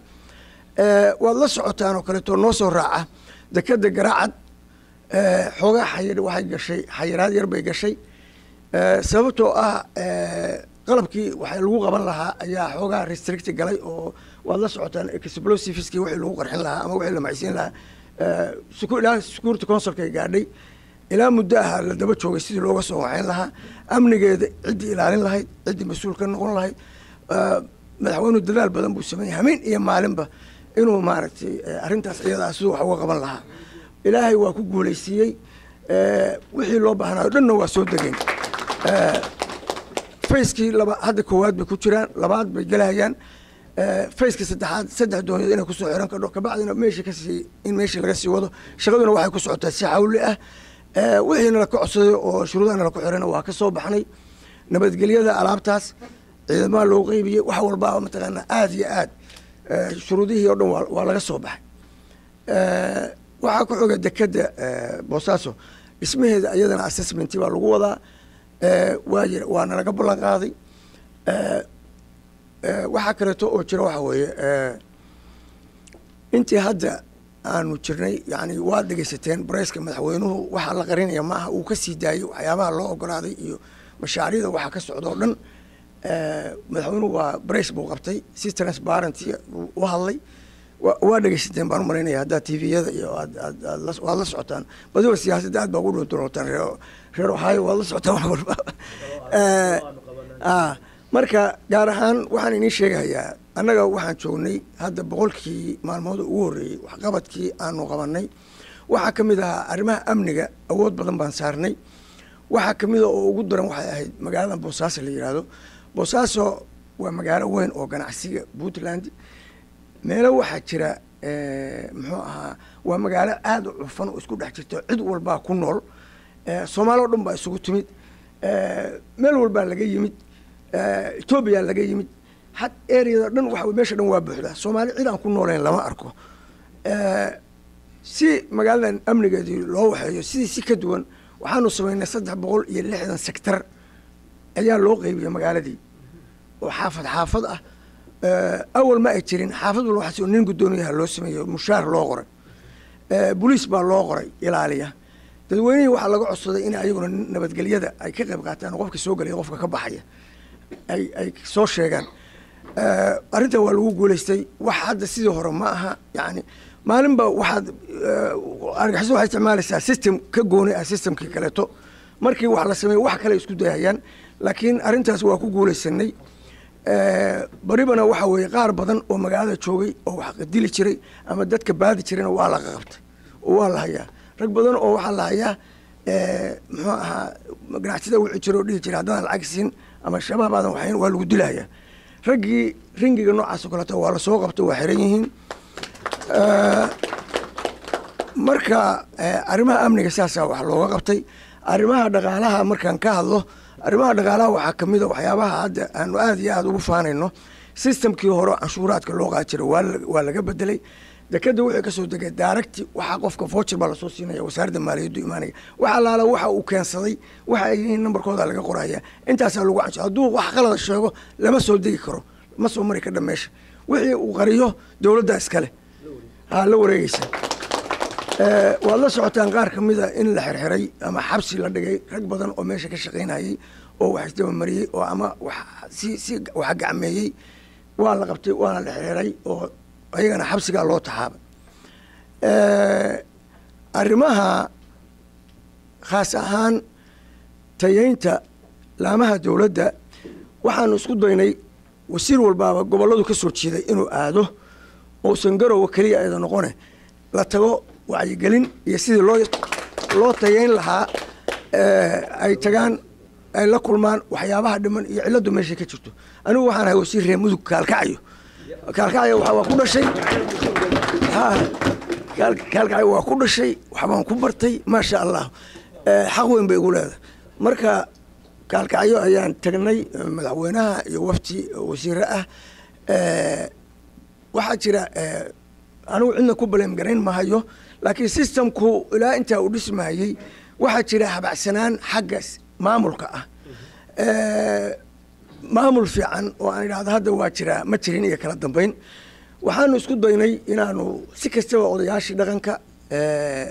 waad la socotaan oo kaleeto noo soo raaca dekeda garacad xoogaa xayir waxay gashay xayiraad yar bay gashay sababtoo ah qalabkii wa lagu qaban lahaa ayaa xoogaa restrict galay oo waad la socotaan explosivski wii lagu qarxin lahaa ama wii la macsiin lahaa ilaa secuurity gaadhay ilaa muddaaha la daba joogay sidii looga soo waxayn lahaa amnigeeda ciddii ilaalin lahayd ciddii mas-uul ka noqon lahayd madaxweynu dadaal badan buu sameeyey hameen iyo maalinba inuu maaragtay arrintaas iyadaa siduu wax uga qaban lahaa ilaahay waa ku guulaysiiyey wixii loo baahnaayo dhanna waa soo degeen facekii laba hadda koowaad bay ku jiraan labaad bay galahayaan fayska saddexaad saddex doonied inay kusoo xiran kadho kabacdina meesha kasii in meesha laga sii wado shaqaduna waxay ku socotaa si xawli ah eh, wixiinala ka codsaday oo shuruudahanala ku xirana waa kasoo baxnay nabadgelyada alaabtaas ciidamaha loo qeybiyey wax walbaaba mataqaanaa aada iyo aad eh, shuruudihii oo dhan waa laga soo baxay eh, waxaa ku xoga dekada boosaaso dhismaheeda iyadana assessment baa lagu wadaa waa jira waana ballan qaaday Eh, waxaa kaleeto oo jira waxaa weeye eh, intii hadda aanu jirnay yani waa dhegeysateen bareyska madaxweynuhu waxaa la qarinaya maaha uu ka sii daayey waxyaabaha loo ogolaaday iyo mashaariicda waxaa ka socda o dhan eh, madaxweynuhu waa brace buu qabtay si transparent buu u hadlay waa dhegeysateen baan u malaynaya haddaad tviyada iyo aadwaad la socotaan badiba siyaasadda aad baa ugu dhuntunotaan reer reer ohio waad la socotaan wax (laughs) walba marka gaar ahaan waxaan idiin sheegayaa annaga waxaan joognay hadda boqolkii maalmooda ugu horreeyey waxqabadkii aanu qabanay waxaa ka mid ahaa arrimaha amniga awood badan baan saarnay waxaa ka mida ah oo ugu daran waxay ahayd magaalada boosaaso la yidhaahdo boosaaso waa magaalo weyn oo ganacsiga puntland meelo waxaa jira eh, muxuu ahaa waa magaalo aada u cufan oo isku dhex jirta cid walbaa ku nool eh, soomaali o dhan baa isugu timid eh, meel walbaa laga yimid etoobiya laga yimid had ereado dhan waa meesha dhan waa buuxdaa soomaali cid aan ku nooleyn lama arko eh, si magaaladan amnigeedii loo waxeeyo sidii si ka duwan waxaanu samaynay saddex boqol iyo lixdan sektar ayaa loo qeybiyey magaaladii oo xaafad xaafad ah eh, awal ma ay jirin xaafad walba waxaa nin guddoomiyaha loo sameeyey mushaar loo qoray eh, boliis baa loo qoray ilaaliya dadweynihii waxaa laga codsaday in ayaguna nabadgelyada ay ka qeyb qaataan qofka soo gelaya qofka ka baxaya ay soo sheegaan eh, arrintan waa lagu guulaystay wax hadda sidii hore ma aha yani maalinba waxaad eh, argaxiso waxay isticmaalaysaa system ka gooni ah systemkii kaleeto markii wax la sameeyo wax kale isku dayhayaan laakiin arrintaas waa ku guulaysanay eh, baribana waxa weeye qaar badan oo magaalada joogay oo waxqadili jiray ama dadka baadi jirayna waa la qabtay oo waa la hayaa rag badan oo waxaa la hayaa muxuu ahaa ganacsiada wixi jira oo dhihi jira haddaan lacag siin ama shabaab aadan waxayn waa lagu dilayaa raggii ringiga noocaas o kaleeto waa lasoo qabtay waa xiran yihiin marka arrimaha amniga sidaasaa wax looga qabtay arrimaha dhaqaalaha markaan ka hadlo arrimaha dhaqaalaha waxaa ka mid a ah waxyaabaha hadda aanu aada iyo aada ugu faanayno sistemkii hore canshuuraadka loo qaadi jira waa laga bedelay dekeda waxay kasoo degay daaragti waxaa qofka voucher baa lasoo siinaya wasaaradda maaliyaddu imaanaya wax allaala waxa uu keensaday waxa ay yihiin nambarkooda laga qoraya intaasaa lagu canso hadduu wax qalada sheego lama soo degi karo ma soo mari kadha meesha wixii uu qariyo dowladda iskale aa la wareegeysa waad la socotaan qaar ka mida in la xirxiray ama xabsi la dhigay rag badan oo meesha ka shaqaynayay oo wax isdabamariyey oo ama si si wax gacmeeyey waa la qabtay waana la xirxiray oo ayagana xabsigaa loo taxaabay arrimaha khaas ahaan tayeynta laamaha dowladda waxaanu isku daynay wasiir walbaaba gobolladu ka soo jeeday inuu aado ousan garowa keliya eeda noqone la tago wacyigelin iyo sidii loo loo tayeyn lahaa ay tagaan ay la kulmaan waxyaabaha dhiman iyo cilladdu meesha ka jirto anigu waxaan ahay wasiir reer mudug kaalkacayo kaalkacay waa ku dhashay waxbaan ku bartay maasha allah eh, xaq weyn bay igu leedahay marka kaalkacyo ayaan tagnay eh, madaxweynaha iyo wafti eh, wasiire ah waxaa jira anigu cidna ku baleem garayn mahayo laakiin systemku ilaa intaa u dhismaayey waxaa jira habacsanaan xagga maamulka ah maamul fiican oo aan idhaahdo hadda waa jiraa ma jirin iyo kala dambeyn waxaanu isku daynay inaanu si kastaba odayaashii dhaqanka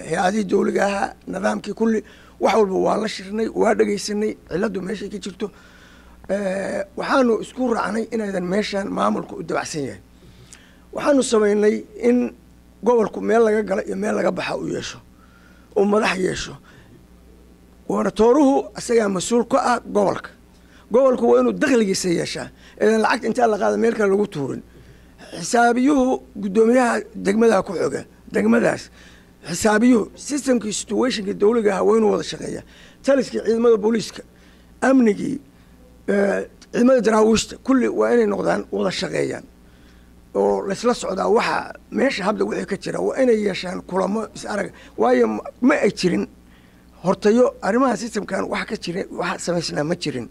hay-adihii dawliga ahaa nidaamkii kulli wax walba waa la shirnay waa dhegaysanay ciladu meeshay ka jirto waxaanu isku raacnay inaydan meeshaan maamulka u dabacsan yahay waxaanu samaynay in gobolku meel laga gala iyo meel laga baxa u yeesho uu madax yeesho waana asagaa mas-uul ka ah gobolka gobolku waa inuu dakhligiisa yeeshaa idan lacagta intaa la qaada meel kale lagu tuurin xisaabiyuhu guddoomiyaha degmadaha ku xoga degmadaas xisaabiyuhu sistamkii situationka dawliga ah waa inuu wada shaqeeya taliskii ciidamada booliiska amnigii ciidamada daraawiishta kulli waa inay noqdaan wada shaqeeyaan oo laysla socdaa waxaa meesha hadda wixii ka jira waa inay yeeshaan kulamo is arag waayo ma ay jirin hortayo arrimaha sistamkan wax ka jira wax samaysnaa ma jirin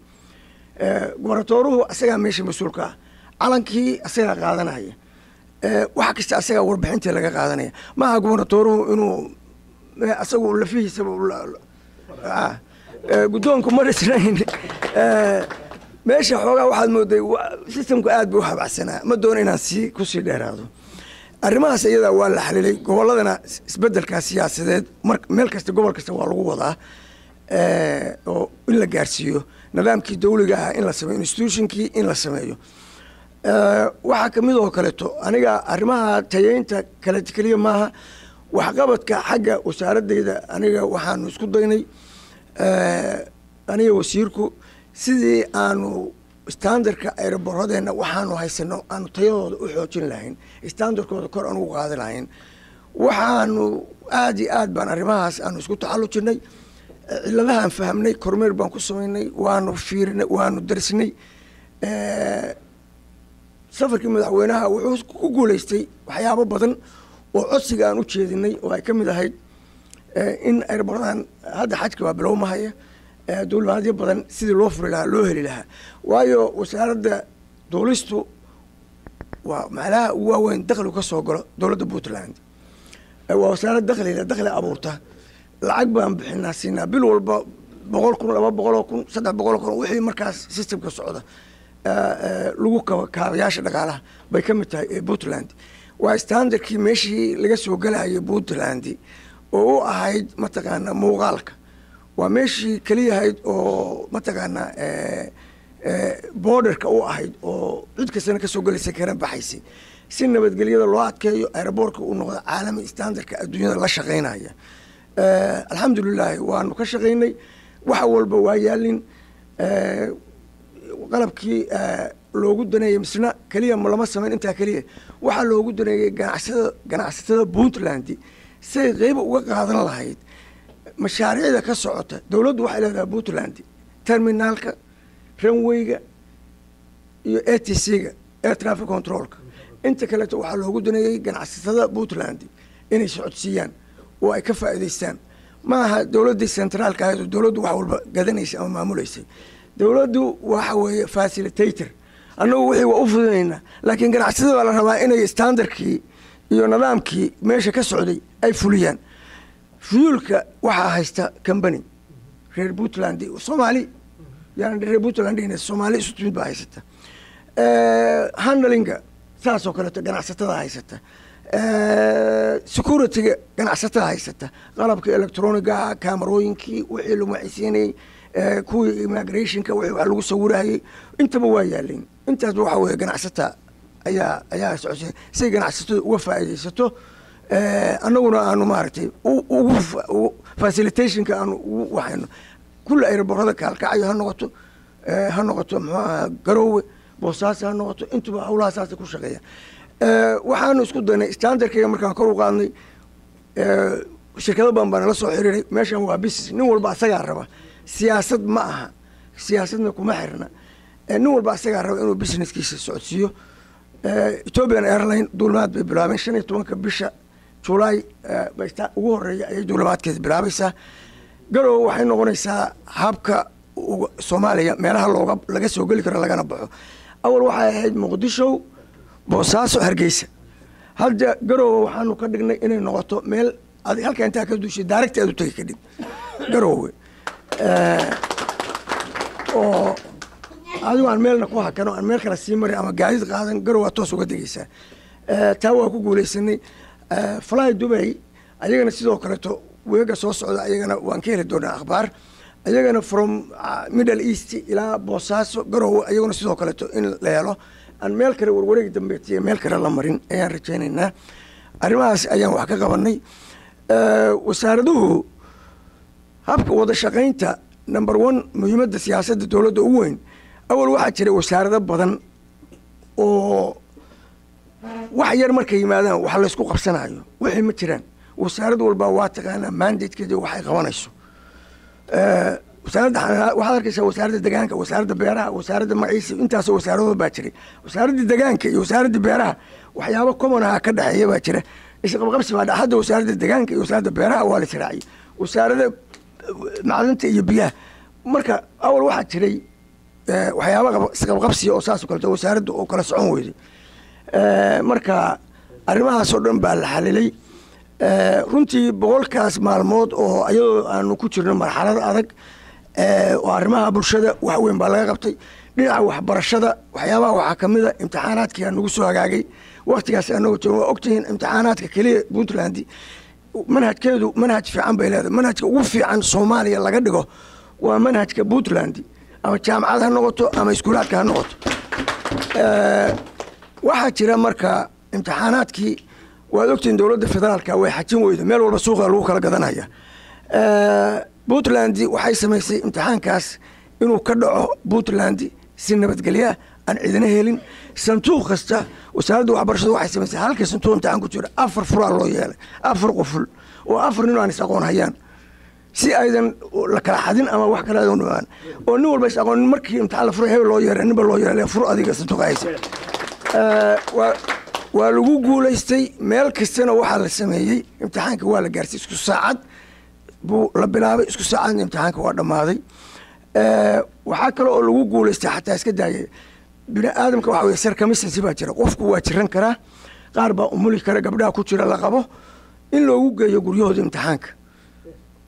gobarnatooruhu asagaa meesha mas-uulka ah calankii asagaa qaadanaya wax kasta asagaa warbixintii laga qaadanaya maaha gobarnatooruhu inuu asagu lafihiisaba ah, guddoonku ma dhisnayn meesha xoogaa waxaad mooday systemku aad buu uhabacsanaa ma doono inaan sii kusii dheeraado arrimahaas iyadaa waa la xalilay goboladana isbedelkaa siyaasadeed mar meel kasta gobol kasta waa lagu wadaa oo in la gaarsiiyo nidaamkii dawliga ahaa in la sameyo institutionkii in la sameeyo eh, waxaa kamid oo kaleeto aniga arrimaha tayeynta kaleeto keliya maaha waxqabadka xagga wasaaradayda aniga waxaanu isku daynay eh, aniga wasiirku sidii aanu standardka ayroboradeenna waxaanu haysano aanu tayadooda u xoojin lahayn standardkooda kor aan ugu qaadi lahayn waxaanu aada iyo aad baan arrimahaas aanu isku taxallujinay ciladahaan fahamnay kormeer baan ku samaynay waanu fiirinay waanu darsnay safarkii madaxweynaha wuxuu ku guuleystay waxyaabo badan oo codsiga aan u jeedinay oo ay ka mid ahayd in erbardan hadda xajka waa bilowmahaya duulimaadyo badan sidii loo furi lahaa loo heli lahaa waayo wasaaradda duulistu waa macnaha ugu waaweyn dakhligu ka soo galo dowladda puntland waa wasaarad dakhli dakli abuurta lacag baan bixinaa siinaa bil walba boqol kun laba boqoloo kun saddex boqoloo kun wixii markaas systemka socda lagu kaabayaasha dhaqaalaha bay ka mid tahay puntland waa standardkii meeshii laga soo galayo puntland oo u ahayd mataqaana muuqaalka waa meeshii keliya oo mataqaanaa borderka u ahayd oo cid kastana kasoo gelaysa kana baxaysay si nabadgelyada loo adkeeyo aeroboortka uu noqda caalami standardka adduunyada la shaqaynaya Eh, alxamdulilaahi waanu ka shaqaynay wax walba waa yaalin eh, qalabkii eh, loogu daneeyay misna keliya lama samayn intaa keliya waxaa loogu daneeyey ganacsatada ganacsatada puntland siay qeyba uga qaadan lahayd mashaariicda ka socota dowladdu waxay leedahay puntland terminaalka ranwayga iyo a t c-ga air traffic controlka inta kaleeto waxaa loogu daneeyey ganacsatada puntland inay socodsiiyaan oo ay ka faa'iidaystaan maaha aha dowladdii centraalka ahayd oo dowladdu wax walba gadanaysay ama maamuleysay dowladdu waxa weeye fasilitator annagu wixii waa u fududaynaa laakiin ganacsiada baa la rabaa inay standardkii iyo nidaamkii meesha ka socday ay fuliyaan fuyuulka waxaa haysta combany reer puntland soomaali yani reer puntland soomaali isu timid baa haysata handlinga saasoo kaleeto ganacsatada haysata securityga ga haysata qalabka electronigaha camarooyinkii wixii lumacisiinayey kuwii immigrationka w wax lagu sawirayey intaba waa yaalayn intaasba waxa weye ganacsata ayaa ayaa socosay say ganacsatada uga faa'iidaysato annaguna aanu maaragtay ugu facilitationka aanu ugu waxayno kulla aeroborada kaalkacayo ha noqoto ha noqoto aha garowe boosaaso ha noqoto intuba hawlaha saasa ku shaqeeya Eh, waxaanu isku daynay standardkayga markaan kor u qaadnay eh, shirkado badan baana la soo xiriiray meeshan waa business nin walba asagaa raba siyaasad ma aha siyaasadna kuma xirna eh, nin walba asagaa raba inuu businesskiisa socodsiiyo ethiopian airline duulimaad bay bilaabeen shan iyo tobanka bisha julaay basta ugu horeeya ayay duulimaadkeeda bilaabaysaa garow waxay noqonaysaa habka soomaaliya meelaha looga laga soo geli karo lagana baxo awal waxay ahayd muqdisho boosaaso hargeysa hadda garoowe waxaanu ka dhignay inay noqoto meel ad halkaa intaa ka duushay daaragta aad u tegi kadhib garowe oo adigu aan meelna ku hakano aan meel kale sii marin ama gaadid qaadan garoowe ad toos uga degeysaa taa waa ku guuleysanay fly dubay ayagana sidoo kaleeto weega soo socda ayagana waan ka heli doonaa akhbaar ayagana from ah, middle east ilaa boosaaso garoowe ayaguna sidoo kaleeto in la helo aan meel kale warwareegi dambeetiya meel kale la marin ayaan rajaynaynaa arrimahaas ayaan wax ka qabanay wasaaraduhu habka wada shaqaynta number one muhiimadda siyaasadda dowladda ugu weyn awal waxaa jira wasaarado badan oo wax yar markay yimaadaan wax laysku qabsanayo wixii ma jiraan wasaarad walba waa taqaanaa mandatekeeda waxay qabanayso wasaaradda waxaad arkaysaa wasaaradda degaanka wasaaradda beeraha wasaaradda maciisi intaasoo wasaaradood baa jiray wasaaradda degaanka iyo wasaaradda beeraha waxyaabo common aha ka dhexeeya baa jira isqabqabsi baa hadda wasaaradda degaanka iyo wasaaradda beeraha waa la israaciyey wasaarada eh, macdinta iyo biyaha marka awal waxaa jiray eh, waxyaaba isqabqabsiya oo saas kaleto wasaaradda oo kala socon weyday eh, marka arrimahaasoo dhan baa la xalilay runtii boqolkaas maalmood oo ayadoo aanu ku jirno marxalad adag Eh, arrimaha bulshada wax weyn baa laga qabtay dhinaca waxbarashada waxyaabaha waxaa ka mida imtixaanaadkii nagu soo hagaagay waktigaas anagoo jooga waa ogtihiin imtixaanaadka keliya puntland manhajkeedu manhaj fiican bay leedahay manhajka ugu fiican soomaaliya laga dhigo waa manhajka puntland ama jaamacad ha noqoto ama iskuulaadka ha noqoto eh, waxaa jira marka imtixaanaadkii waad ogtihiin dowladda federaalka way xajin weyda meel walba suuqa lagu kala gadanaya eh, puntland waxay samaysay imtixaankaas inuu ka dhaco puntland si nabadgelyaa aan ciidana helin sanduuq kasta wasaaradda waxbarashada waxay samaysay halka sanduuq imtixaan ku jira afar fulaa loo yeelay afar qoful oo afar nin aan isaqoon hayaan si aydan la kala xadin ama wax kale aydan dhawaan oo nin walba isaqoon markii imtixaan la furay hebel loo yeeray ninba loo yeelay fur adiga sanduuqa haysa waa lagu guulaystay meel kastana waxaa la sameeyey imtixaanka waa la gaarsay isku saacad buu la bilaabay isku saacadna imtixaanka waa dhammaaday eh, waxaa kale oo lagu guulaystay xataa iska daayay bini aadamka waxa weye sarkamisansi baa jira qofku waa jiran karaa qaar baa umuli kara gabdhaha ku jira la qabo in loogu geeyo guryahooda imtixaanka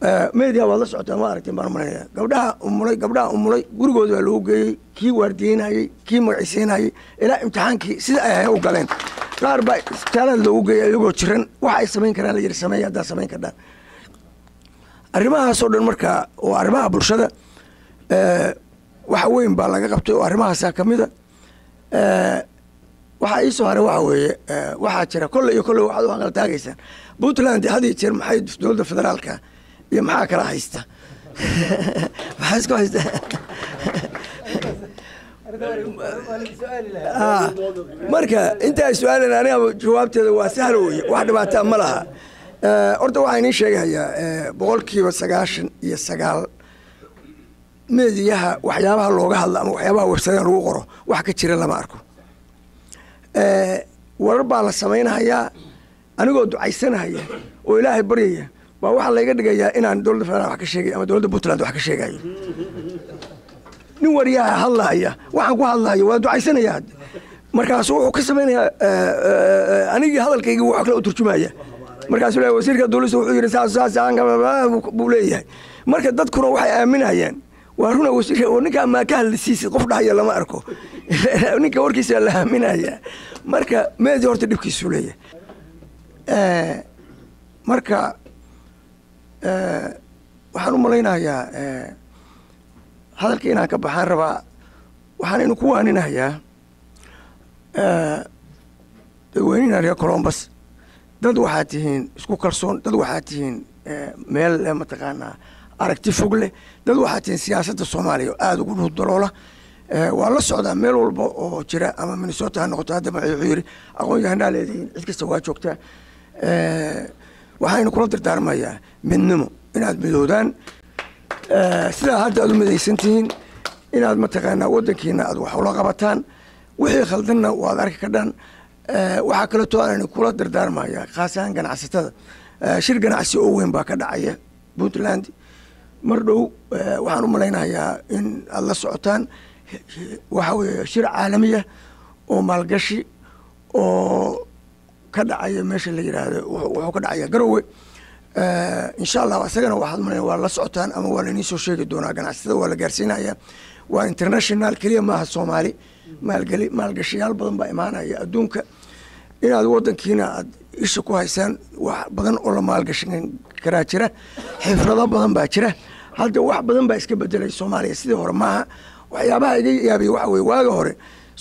eh, media waad la socotaan waa aragtay baan malanaya gabdhaha umulay gabdhaha umulay gurigooda baa loogu geeyey kii waardiyeynayey kii magacisiinayay ilaa imtixaankii sida ay aha u galeen qaar baa isbitaalaad loogu geeyay iyagoo jiran waxa ay samayn karaan la yidhi sameeya haddaa samayn kardhaan arrimahaasoo dhan markaa oo arrimaha bulshada eh, wax weyn baa laga qabtay oo arrimahaasaa ka mida eh, waxaa ii soo haray waxa weeye eh, waxaa jira kolle iyo kolle waxaad u hanqaltaagaysaan puntland hadiyo jeer maxay dowladda federaalka iyo maxaa kala haysta (laughs) maxaa isku haysta (laughs) ah, marka intaa su-aalan aniga jawaabteeda waa sahal weye wax dhibaataa ah ma laha horta eh, waxaa inii sheegahayaa eh, boqolkiiba sagaashan iyo sagaal mediyaha waxyaabaha looga hadla ama waxyaabaha websaydaha lagu qoro wax ka jira lama arko eh, warar baa la samaynahayaa anigoo ducaysanahaya oo ilaahay baryaya waa waxaa layga dhigayaa inaan dowladda federal wa ka sheegay ama dowladda puntland wax ka sheegayo nin waryaha hadlahaya waxaan ku hadlahayo waa ducaysanaya markaasu wuxuu ka samaynayaa anigii hadalkaygii wax kale u turjumaya markaasuu le wasiirka duulisa wuxuu yidhi saassaasbuu leeyahay marka dadkuna waxay aaminayaan waa runa wasiirka oo ninkaa maa ka hadlisiisid qof dhahayo lama arko (laughs) ninka warkiisa la aaminayaa marka meedi horta dhibkiisuu leeyahay eh, marka eh, waxaan u malaynayaa eh, hadalka inaan ka baxaan rabaa waxaanaynu ku waaninayaa daweynihinan reer colombas dad waxaa tihiin isku kalsoon dad waxaa tihiin eh, meel mataqaanaa aragti fog leh dad waxaa tihiin siyaasadda soomaaliya aada ugu dhuh eh, waa la socdaa meel walba oo jira ama minnesota ha noqoto hadda magaci yidhi aqoon leedihiin cid kasta waa joogtaa eh, waxaynu kula dardaarmayaa midnimo inaad midoodaan sidaa hadda aad u midaysan tihiin inaad mataqaanaa waddankiina aad wax ula qabataan wixii khaldanna waad arki dhan Eh, waxaa kaleeto aanan kula dardaarmaya khaas ahaan ganacsatada eh, shir ganacsi oo weyn baa ka dhacaya puntland mar dhow eh, waxaan u malaynayaa in aada la socotaan waxa weeye shir caalamiya oo maalgashi oo ka dhacaya meesha la yidhaahdo wuxuu ka dhacaya garowe insha allah isagana waxaad umalayna waa la socotaan ama waa lainiin soo sheegi doonaa ganacsatada waa la gaarsiinaya waa international keliya maaha soomaali maalgeli maalgashayaal badan baa imaanaya adduunka inaad wadankiina aad isha ku haysaan wax badan oo la maalgashan karaa jira xifrado badan baa jira hadda wax badan baa iska bedelay soomaaliya sidii hore maaha waxyaabaha iga yaabiya waxa weye waaga hore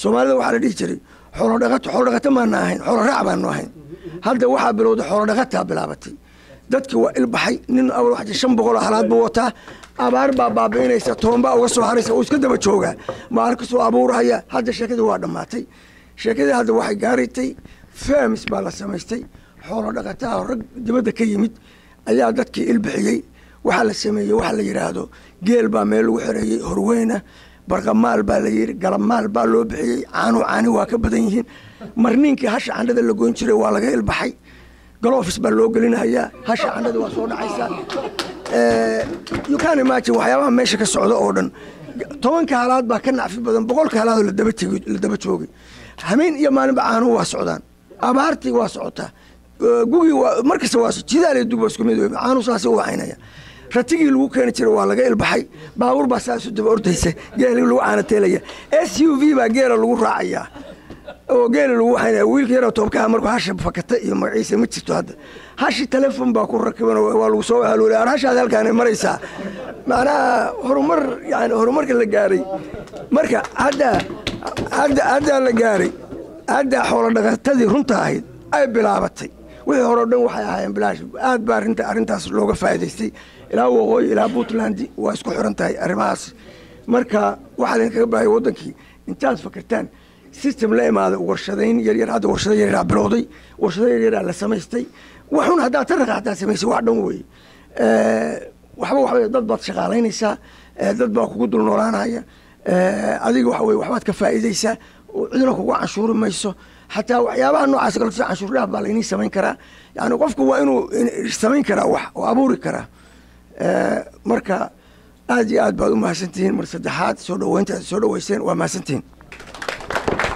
soomaalida waxaa la dhihi jiray xoolodhaqato xoolodhaqato maana ahayn xooloraac baanu ahayn hadda waxaa bilowday xoolodhaqataa bilaabatay dadki waa ilbaxay nin awal wax shan boqoloo halaad buu wataa abaar baa baabi'inaysa toonbaa uga soo haraysa uu iska daba joogaa maal kasoo abuurhaya hadda sheekadii waa dhammaatay sheekadii hadda waxay gaaritay fems baa la samaystay xoolo dhaqataa rag dibadda ka yimid ayaa dadkii ilbixiyey waxaa la sameeyey waxaa la yidhaahdo geel baa meel lagu xoreeyey horweyna barqamaal baa la yidhi galamaal baa loo bixiyey caanu caani waa ka badan yihiin marniinkii hasha candhada la goyn jiray waa laga ilbaxay galoofis baa loo gelinayaa hasha candhada waa soo dhacaysaa yukaan imagin waxyaabaha meesha ka socda oo dhan tobanka halaad baa ka nacfi badan boqolka halaadoo la daba joogay habeen iyo maalinba caanuhu waa socdaan abaartii waa socotaa gugii markasta waa jidaal dugba isku mid caanu saasi u wacaynaya ratigii lagu keeni jira waa laga ilbaxay baabuur baa saasu daba ordaysa geel lagu caanateelaya s u v baa geela lagu raacayaa oo geela lagu wacaynaya wiilka yaroo toobkaha markuu hasha fakata iyo magaciisa ma jirto hadda hashi telefon baa ku rakiban waa lagu soo haluulay hashaad halkaana maraysaa macnaha horumar yani horumarka la gaaray marka hadda hadda haddaa la gaaray haddaa xoolodhaqatadii runta ahayd ay bilaabatay wixii hore o dhan waxay ahaayeen bilaash aad baa arrintaas looga faa'idaystay ilaa waqooyi ilaa puntland waa isku xiran tahay arrimahaas marka waxaa idinkaga baahaya waddankii intaad fakartaan system la imaada warshadayn yaryar hadda warshada yaryaraa bilowday warshada yaryaraa la samaystay waxun haddaad taraqa haddaad samaysay wax dhan weeye waxba waxba dad baad shaqaalaynaysaa dad baa kugu dul noolaanaya adiga waxa weye waxbaad ka faa'iidaysaa cidna kugu canshuuri mayso xataa waxyaabaha noocaas kale sida canshuurdhaaf baa laynii samayn karaa yani qofku waa inuu samayn karaa wax oo abuuri karaa marka aad iyo aad baad u mahadsantihiin mar saddexaad soo dhaweynta soo dhaweyseen waa mahadsantihiin